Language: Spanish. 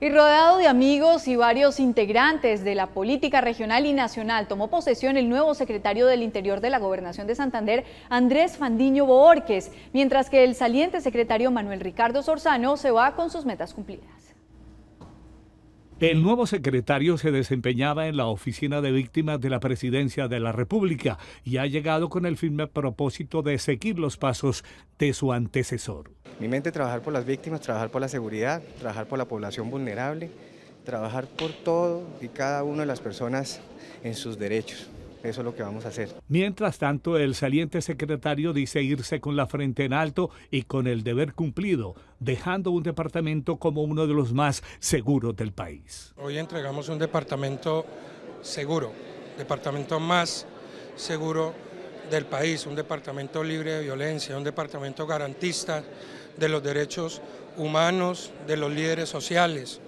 Y rodeado de amigos y varios integrantes de la política regional y nacional, tomó posesión el nuevo secretario del Interior de la Gobernación de Santander, Andrés Fandiño boorques mientras que el saliente secretario Manuel Ricardo Sorzano se va con sus metas cumplidas. El nuevo secretario se desempeñaba en la Oficina de Víctimas de la Presidencia de la República y ha llegado con el firme propósito de seguir los pasos de su antecesor. Mi mente trabajar por las víctimas, trabajar por la seguridad, trabajar por la población vulnerable, trabajar por todo y cada una de las personas en sus derechos. Eso es lo que vamos a hacer. Mientras tanto, el saliente secretario dice irse con la frente en alto y con el deber cumplido, dejando un departamento como uno de los más seguros del país. Hoy entregamos un departamento seguro, departamento más seguro del país, un departamento libre de violencia, un departamento garantista de los derechos humanos de los líderes sociales.